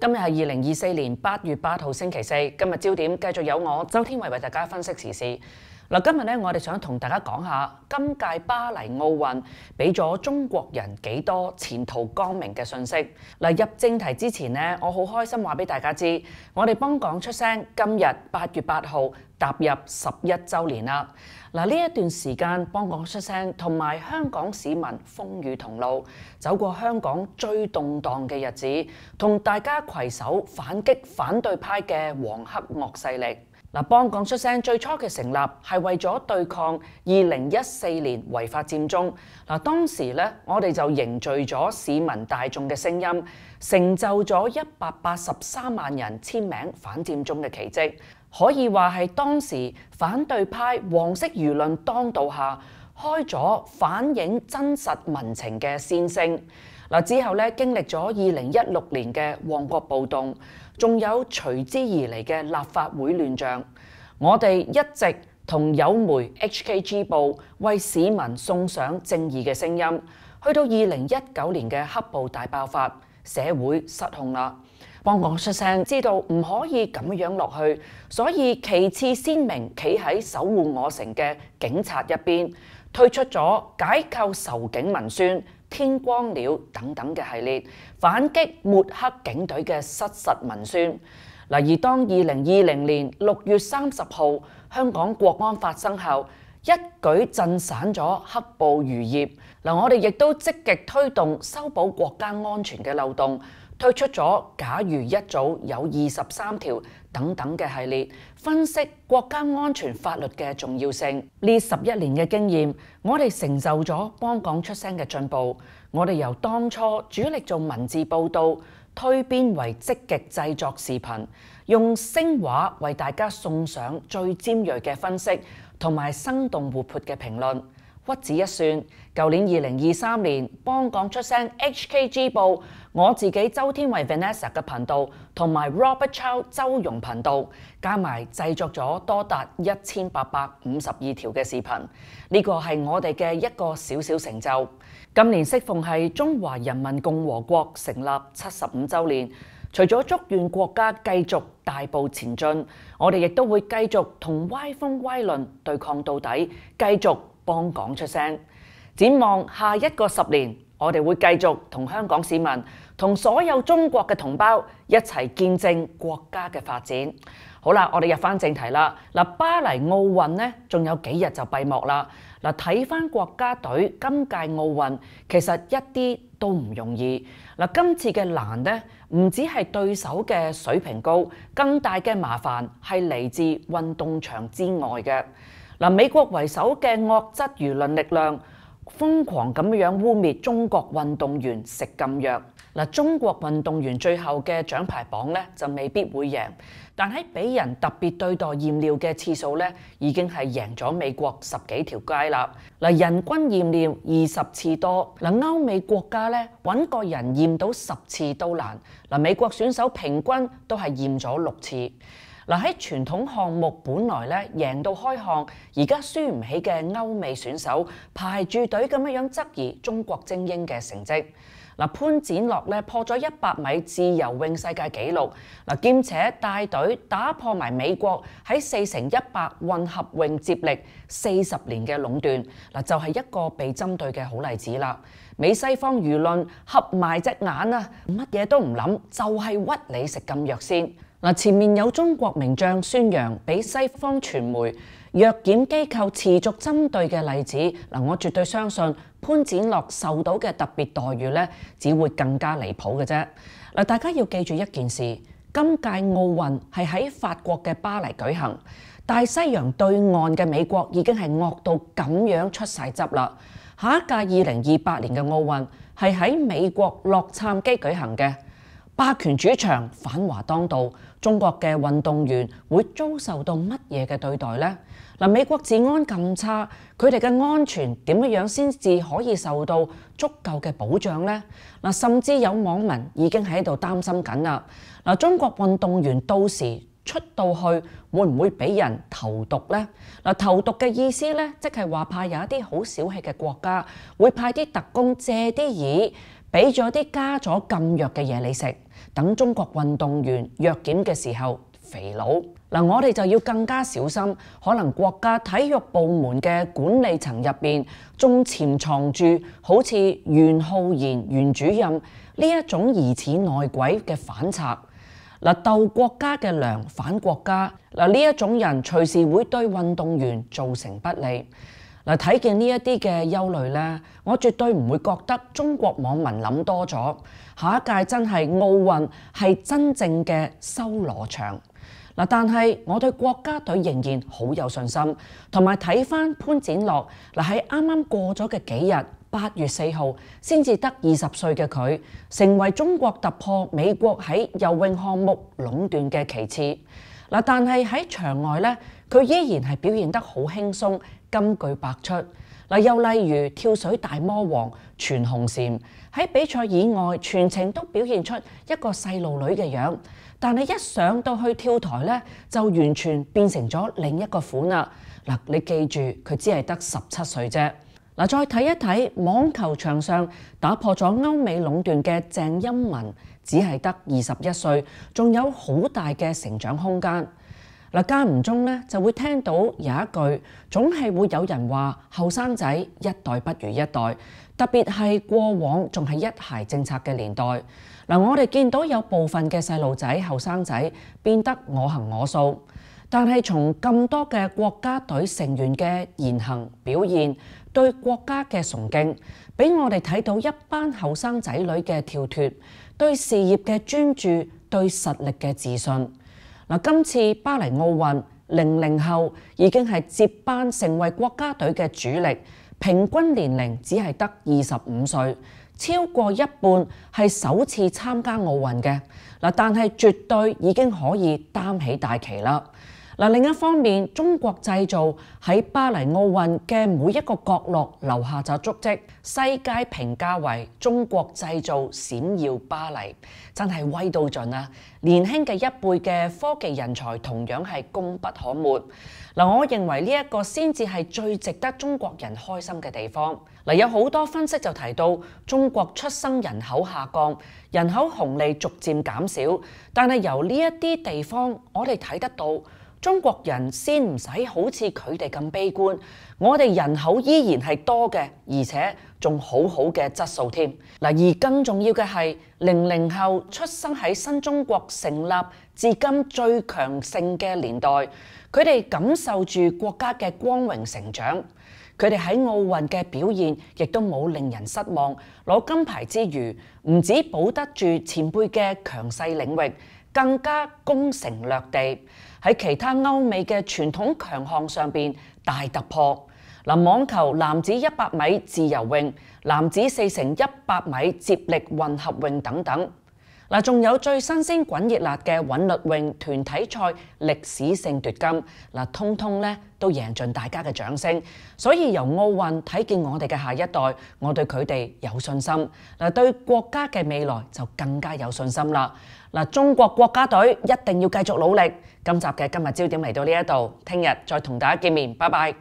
今日系二零二四年八月八号星期四。今日焦点继续有我周天慧为大家分析时事。嗱，今日咧，我哋想同大家讲下今届巴黎奥运俾咗中国人几多前途光明嘅信息。嗱，入正题之前咧，我好开心话俾大家知，我哋帮港出声，今日八月八号踏入十一周年啦。嗱，呢一段时间帮港出声，同埋香港市民风雨同路，走过香港最动荡嘅日子，同大家携手反击反对派嘅黄黑恶势力。嗱，邦港出聲最初嘅成立係為咗對抗二零一四年違法佔中。嗱，當時咧，我哋就凝聚咗市民大眾嘅聲音，成就咗一百八十三萬人簽名反佔中嘅奇蹟，可以話係當時反對派黃色輿論當道下，開咗反映真實民情嘅先聲。嗱，之後咧，經歷咗二零一六年嘅旺角暴動。仲有隨之而嚟嘅立法會亂象，我哋一直同友媒 H K G 報為市民送上正義嘅聲音。去到二零一九年嘅黑暴大爆發，社會失控啦，幫我出聲，知道唔可以咁樣落去，所以其次鮮明企喺守護我城嘅警察一邊，推出咗解構仇警民宣。天光了等等嘅系列，反擊抹黑警隊嘅失實文宣。嗱，而當二零二零年六月三十號香港國安發生後，一舉震散咗黑暴餘业。嗱，我哋亦都積極推動修補國家安全嘅漏洞。推出咗假如一早有二十三条等等嘅系列，分析國家安全法律嘅重要性。呢十一年嘅經驗，我哋成就咗幫港出聲嘅進步。我哋由當初主力做文字報導，推變為積極製作視頻，用聲畫為大家送上最尖锐嘅分析，同埋生動活潑嘅評論。不止一算，舊年二零二三年幫港出聲 HKG 報，我自己周天慧 Vanessa 嘅頻道同埋 Robert Chow 周融頻道，加埋製作咗多達一千八百五十二條嘅視頻，呢個係我哋嘅一個小小成就。今年適逢係中華人民共和國成立七十五週年，除咗祝願國家繼續大步前進，我哋亦都會繼續同歪風歪論對抗到底，繼續。幫港出聲。展望下一個十年，我哋會繼續同香港市民、同所有中國嘅同胞一齊見證國家嘅發展。好啦，我哋入翻正題啦。嗱，巴黎奧運呢，仲有幾日就閉幕啦。嗱，睇翻國家隊今屆奧運，其實一啲都唔容易。嗱，今次嘅難呢，唔止係對手嘅水平高，更大嘅麻煩係嚟自運動場之外嘅。嗱，美國為首嘅惡質輿論力量，瘋狂咁樣污蔑中國運動員食禁藥。嗱，中國運動員最後嘅獎牌榜咧就未必會贏，但喺俾人特別對待驗尿嘅次數咧，已經係贏咗美國十幾條街啦。嗱，人均驗尿二十次多，嗱歐美國家咧揾個人驗到十次都難，嗱美國選手平均都係驗咗六次。嗱喺傳統項目，本來咧贏到開項，而家輸唔起嘅歐美選手排住隊咁樣樣質疑中國精英嘅成績。嗱潘展樂咧破咗一百米自由泳世界紀錄，嗱兼且帶隊打破埋美國喺四乘一百混合泳接力四十年嘅壟斷，嗱就係一個被針對嘅好例子啦。美西方輿論合埋隻眼啊，乜嘢都唔諗，就係屈你食禁藥先。嗱，前面有中国名将孙杨俾西方传媒药检机构持续针对嘅例子，嗱，我绝对相信潘展乐受到嘅特别待遇咧，只会更加离谱嘅啫。嗱，大家要记住一件事：今届奥运系喺法国嘅巴黎举行，大西洋对岸嘅美国已经系恶到咁样出晒汁啦。下一届二零二八年嘅奥运系喺美国洛杉矶举行嘅，霸权主场反华当道。中國嘅運動員會遭受到乜嘢嘅對待呢？嗱，美國治安咁差，佢哋嘅安全點樣先至可以受到足夠嘅保障呢？嗱，甚至有網民已經喺度擔心緊啦。嗱，中國運動員到時出到去，會唔會俾人投毒呢？嗱，投毒嘅意思呢，即係話怕有一啲好小氣嘅國家會派啲特工借啲椅，俾咗啲加咗禁藥嘅嘢你食。等中國運動員弱檢嘅時候，肥佬嗱，我哋就要更加小心。可能國家體育部門嘅管理層入面，仲潛藏住好似袁浩然袁主任呢一種疑似內鬼嘅反賊嗱，鬥國家嘅糧反國家嗱，呢一種人隨時會對運動員造成不利。嗱，睇見呢一啲嘅憂慮咧，我絕對唔會覺得中國網民諗多咗。下一屆真係奧運係真正嘅修羅場嗱，但係我對國家隊仍然好有信心，同埋睇翻潘展樂嗱，喺啱啱過咗嘅幾日，八月四號先至得二十歲嘅佢成為中國突破美國喺游泳項目壟斷嘅其次嗱，但係喺場外咧，佢依然係表現得好輕鬆。金句百出嗱，又例如跳水大魔王全红婵喺比赛以外全程都表现出一个细路女嘅样，但系一上到去跳台咧，就完全变成咗另一个款啦嗱。你记住，佢只系得十七岁啫嗱。再睇一睇网球场上打破咗欧美垄断嘅郑钦文，只系得二十一岁，仲有好大嘅成长空间。嗱，間唔中咧就會聽到有一句，總係會有人話後生仔一代不如一代，特別係過往仲係一孩政策嘅年代。嗱，我哋見到有部分嘅細路仔、後生仔變得我行我素，但係從咁多嘅國家隊成員嘅言行表現，對國家嘅崇敬，俾我哋睇到一班後生仔女嘅跳脱，對事業嘅專注，對實力嘅自信。嗱，今次巴黎奥运，零零后已经系接班成为国家队嘅主力，平均年龄只系得二十五岁，超过一半系首次参加奥运嘅，嗱，但系绝对已经可以担起大旗啦。嗱，另一方面，中國製造喺巴黎奧運嘅每一個角落留下咗足跡，世界評價為中國製造閃耀巴黎，真係威到盡啊！年輕嘅一輩嘅科技人才同樣係功不可沒。嗱，我認為呢一個先至係最值得中國人開心嘅地方。嗱，有好多分析就提到中國出生人口下降，人口紅利逐漸減少，但係由呢一啲地方我哋睇得到。中國人先唔使好似佢哋咁悲觀，我哋人口依然係多嘅，而且仲好好嘅質素添。嗱，而更重要嘅係，零零後出生喺新中國成立至今最強盛嘅年代，佢哋感受住國家嘅光榮成長，佢哋喺奧運嘅表現亦都冇令人失望，攞金牌之餘，唔止保得住前輩嘅強勢領域。更加攻城略地喺其他歐美嘅傳統強項上邊大突破嗱，網球男子一百米自由泳、男子四乘一百米接力混合泳等等。嗱，仲有最新鮮滾熱辣嘅韻律泳團體賽歷史性奪金，嗱，通通咧都贏盡大家嘅掌聲。所以由奧運睇見我哋嘅下一代，我對佢哋有信心，嗱，對國家嘅未來就更加有信心啦。嗱，中國國家隊一定要繼續努力。今集嘅今日焦點嚟到呢一度，聽日再同大家見面，拜拜。